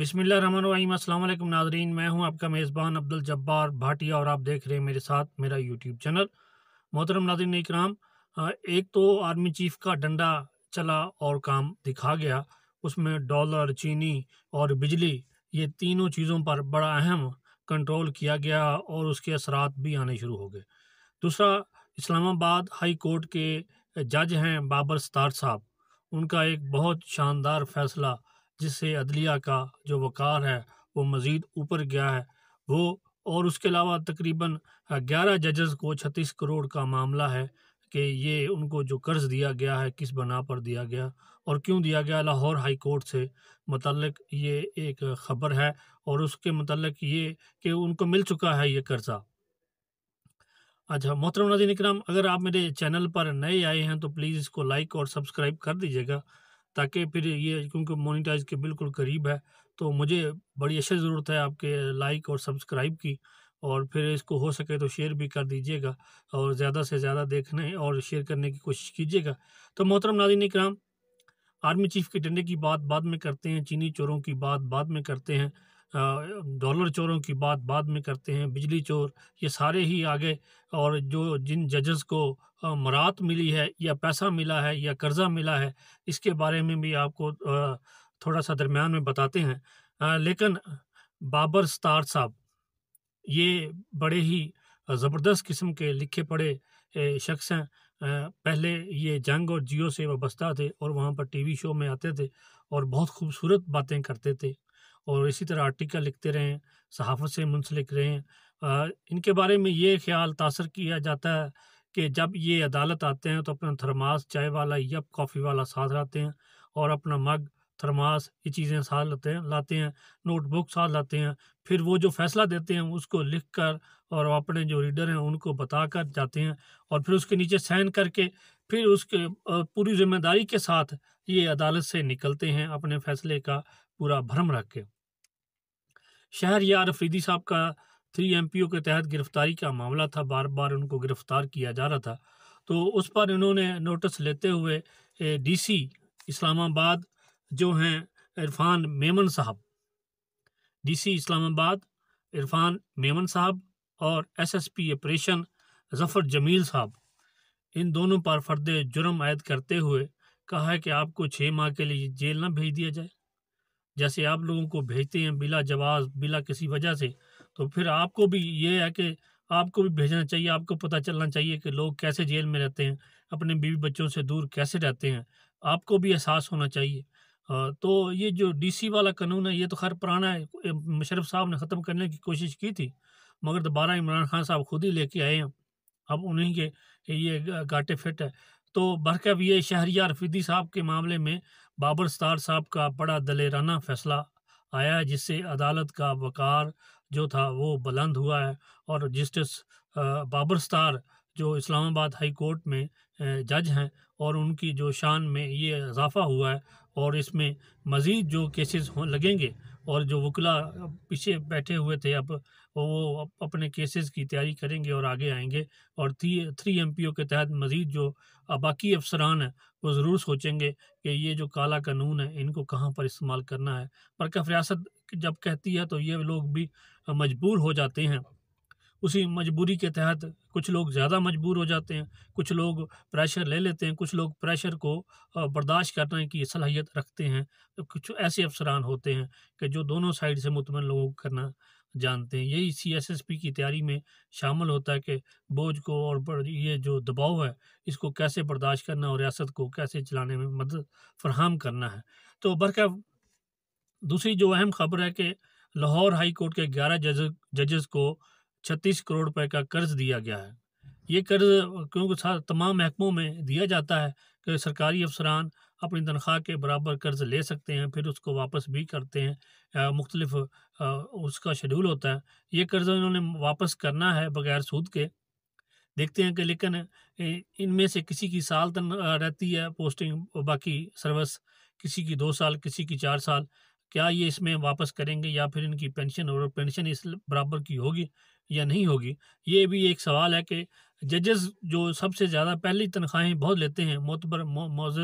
बिसमीम अल्लाम नाजरीन मैं हूं आपका मेज़बान अब्दुल जब्बार भाटिया और आप देख रहे हैं मेरे साथ मेरा यूट्यूब चैनल मोहतरम नाजरन इकराम एक तो आर्मी चीफ का डंडा चला और काम दिखा गया उसमें डॉलर चीनी और बिजली ये तीनों चीज़ों पर बड़ा अहम कंट्रोल किया गया और उसके असरात भी आने शुरू हो गए दूसरा इस्लामाबाद हाई कोर्ट के जज हैं बाबर सतार साहब उनका एक बहुत शानदार फैसला जिससे अदलिया का जो वक़ार है वो मज़ीद ऊपर गया है वो और उसके अलावा तकरीबन ग्यारह जजेस को छत्तीस करोड़ का मामला है कि ये उनको जो कर्ज़ दिया गया है किस बना पर दिया गया और क्यों दिया गया लाहौर हाई कोर्ट से मतलब ये एक ख़बर है और उसके मतलब ये कि उनको मिल चुका है ये कर्ज़ा अच्छा मोहतरम नाजीन कराम अगर आप मेरे चैनल पर नए आए हैं तो प्लीज़ इसको लाइक और सब्सक्राइब कर दीजिएगा ताकि फिर ये क्योंकि मोनिटाइज के बिल्कुल करीब है तो मुझे बड़ी अच्छी ज़रूरत है आपके लाइक और सब्सक्राइब की और फिर इसको हो सके तो शेयर भी कर दीजिएगा और ज़्यादा से ज़्यादा देखने और शेयर करने की कोशिश कीजिएगा तो मोहतरम नादिन कराम आर्मी चीफ के डंडे की बात बाद में करते हैं चीनी चोरों की बात बाद में करते हैं डॉलर चोरों की बात बाद में करते हैं बिजली चोर ये सारे ही आगे और जो जिन जजेस को मरात मिली है या पैसा मिला है या कर्ज़ा मिला है इसके बारे में भी आपको थोड़ा सा दरमियान में बताते हैं लेकिन बाबर स्तार साहब ये बड़े ही ज़बरदस्त किस्म के लिखे पढ़े शख्स हैं पहले ये जंग और जियो से वाबस्ता थे और वहाँ पर टीवी शो में आते थे और बहुत खूबसूरत बातें करते थे और इसी तरह आर्टिकल लिखते रहें सहाफ़त से मुंसलिक रहें इनके बारे में ये ख्याल तासर किया जाता है कि जब ये अदालत आते हैं तो अपना थरमास चाय वाला या कॉफ़ी वाला साथ लाते हैं और अपना मग थरमास ये चीज़ें साथ लाते हैं लाते हैं नोटबुक साथ लाते हैं फिर वो जो फैसला देते हैं उसको लिख कर और अपने जो रीडर हैं उनको बता कर जाते हैं और फिर उसके नीचे साइन करके फिर उसके पूरी जिम्मेदारी के साथ ये अदालत से निकलते हैं अपने फैसले का पूरा भ्रम रख के शहर यार अफरीदी साहब का थ्री एम के तहत गिरफ्तारी का मामला था बार बार उनको गिरफ्तार किया जा रहा था तो उस पर इन्होंने नोटिस लेते हुए डीसी इस्लामाबाद जो हैं इरफान मेमन साहब डीसी इस्लामाबाद इरफान मेमन साहब और एसएसपी ऑपरेशन जफ़र जमील साहब इन दोनों पर फर्द जुर्म आयद करते हुए कहा है कि आपको छः माह के लिए जेल ना भेज दिया जाए जैसे आप लोगों को भेजते हैं बिला जवाब बिला किसी वजह से तो फिर आपको भी ये है कि आपको भी भेजना चाहिए आपको पता चलना चाहिए कि लोग कैसे जेल में रहते हैं अपने बीवी बच्चों से दूर कैसे रहते हैं आपको भी एहसास होना चाहिए तो ये जो डीसी वाला कानून है ये तो खैर पुराना है मुशरफ साहब ने ख़त्म करने की कोशिश की थी मगर दोबारा इमरान खान साहब खुद ही लेके आए हैं अब उन्हीं के ये घाटे फिट है तो बरकब ये शहरिया रफीदी साहब के मामले में बाबर सत्तार साहब का बड़ा दलेराना फैसला आया जिससे अदालत का वकार जो था वो बुलंद हुआ है और जस्टिस बाबर सत्तार जो इस्लामाबाद हाई कोर्ट में जज हैं और उनकी जो शान में ये इजाफ़ा हुआ है और इसमें मज़ीद जो केसेस हो लगेंगे और जो वकला पीछे बैठे हुए थे अब वो अपने केसेस की तैयारी करेंगे और आगे आएंगे और थ्री थ्री एम के तहत मज़ीद जो बाकी अफसरान हैं वो ज़रूर सोचेंगे कि ये जो काला कानून है इनको कहाँ पर इस्तेमाल करना है बल्कि रियासत जब कहती है तो ये लोग भी मजबूर हो जाते हैं उसी मजबूरी के तहत कुछ लोग ज़्यादा मजबूर हो जाते हैं कुछ लोग प्रेशर ले लेते हैं कुछ लोग प्रेशर को बर्दाश्त करने की सलाहियत रखते हैं तो कुछ ऐसे अफसरान होते हैं कि जो दोनों साइड से मुतमिन लोगों को करना जानते हैं यही सी एस एस पी की तैयारी में शामिल होता है कि बोझ को और ये जो दबाव है इसको कैसे बर्दाश्त करना और रियासत को कैसे चलाने में मदद फरहम करना है तो बरका दूसरी जो अहम खबर है कि लाहौर हाई कोर्ट के ग्यारह जज जजेस को छत्तीस करोड़ रुपए का कर्ज दिया गया है ये कर्ज क्योंकि हाँ, तमाम महकमों में दिया जाता है कि सरकारी अफसरान अपनी तनख्वाह के बराबर कर्ज ले सकते हैं फिर उसको वापस भी करते हैं मुख्तलिफ उसका शेड्यूल होता है ये कर्ज इन्होंने वापस करना है बगैर सूद के देखते हैं कि लेकिन इनमें से किसी की साल तन रहती है पोस्टिंग बाकी सर्विस किसी की दो साल किसी की चार साल क्या ये इसमें वापस करेंगे या फिर इनकी पेंशन और पेंशन इस बराबर की होगी या नहीं होगी ये भी एक सवाल है कि जजेस जो सबसे ज़्यादा पहली तनख्वाहें बहुत लेते हैं मोतबर मोज़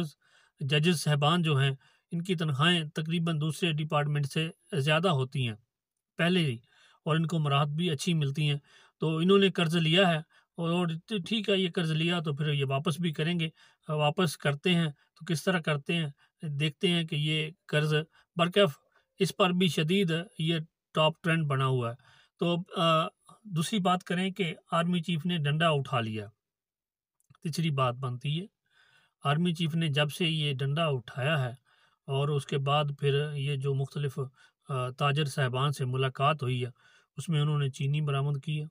जजेस साहबान जो हैं इनकी तनख्वाहें तकरीबन दूसरे डिपार्टमेंट से ज़्यादा होती हैं पहले ही और इनको मराहत भी अच्छी मिलती हैं तो इन्होंने कर्ज़ लिया है और ठीक है ये कर्ज़ लिया तो फिर ये वापस भी करेंगे वापस करते हैं तो किस तरह करते हैं देखते हैं कि ये कर्ज़ बरकफ इस पर भी शदीद ये टॉप ट्रेंड बना हुआ है तो दूसरी बात करें कि आर्मी चीफ ने डंडा उठा लिया तीसरी बात बनती है आर्मी चीफ ने जब से ये डंडा उठाया है और उसके बाद फिर ये जो मुख्तलिफ ताजर साहबान से मुलाकात हुई है उसमें उन्होंने चीनी बरामद की है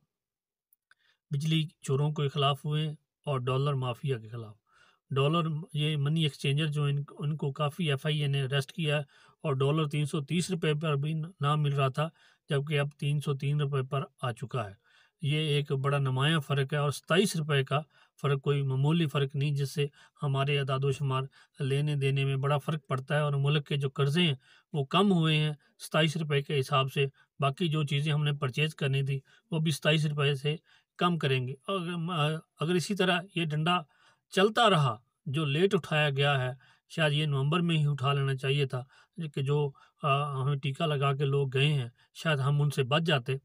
बिजली चोरों के ख़िलाफ़ हुए और डॉलर माफिया के ख़िलाफ़ डॉलर ये मनी एक्सचेंजर जो इन उनको काफ़ी एफ आई ए ने अरेस्ट किया है और डॉलर तीन सौ तीस रुपये पर भी ना मिल रहा था जबकि अब तीन सौ तीन रुपये पर आ चुका है ये एक बड़ा नुमाया फ़र्क है और सताईस रुपये का फ़र्क कोई मामूली फ़र्क नहीं जिससे हमारे अदादोशुमार लेने देने में बड़ा फ़र्क पड़ता है और मुल्क के जो कर्ज़े हैं वो कम हुए हैं सताईस रुपये के हिसाब से बाकी जो चीज़ें हमने परचेज़ करनी थी वो भी सताईस रुपये से कम करेंगे और अगर इसी तरह ये डंडा चलता रहा जो लेट उठाया गया है शायद ये नवंबर में ही उठा लेना चाहिए था कि जो हमें टीका लगा के लोग गए हैं शायद हम उनसे बच जाते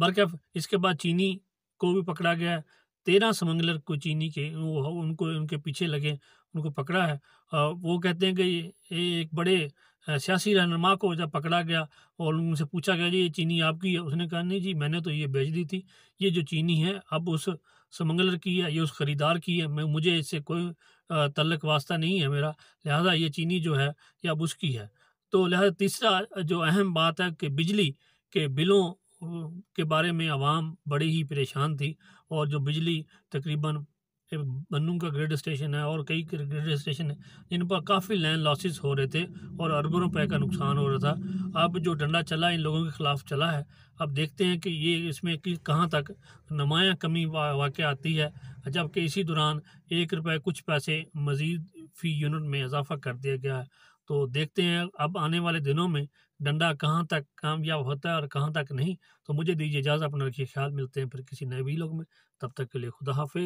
बल्कि इसके बाद चीनी को भी पकड़ा गया तेरह समंगलर को चीनी के वो उनको उनके पीछे लगे उनको पकड़ा है वो कहते हैं कि ये एक बड़े सियासी रहनुमा को जब पकड़ा गया और उनसे पूछा गया जी ये चीनी आपकी है उसने कहा नहीं जी मैंने तो ये बेच दी थी ये जो चीनी है अब उस समंगलर की है ये उस ख़रीदार की है मैं मुझे इससे कोई तलक वास्ता नहीं है मेरा लिहाजा ये चीनी जो है या बुस्की है तो लिहाजा तीसरा जो अहम बात है कि बिजली के बिलों के बारे में आवाम बड़ी ही परेशान थी और जो बिजली तकरीबन बन्नू का ग्रिड स्टेशन है और कई ग्रिड स्टेशन है जिन पर काफ़ी लैंड लॉसेस हो रहे थे और अरबों रुपए का नुकसान हो रहा था अब जो डंडा चला इन लोगों के खिलाफ चला है अब देखते हैं कि ये इसमें कि कहाँ तक नमाया कमी वाक़ आती है जबकि इसी दौरान एक रुपये कुछ पैसे मज़ीद फ़ी यूनिट में इजाफा कर दिया गया है तो देखते हैं अब आने वाले दिनों में डंडा कहाँ तक कामयाब होता है और कहाँ तक नहीं तो मुझे दीजिए इजाज़त अपना रखिए ख्याल मिलते हैं फिर किसी नए भी लोग में तब तक के लिए खुदा हाफ़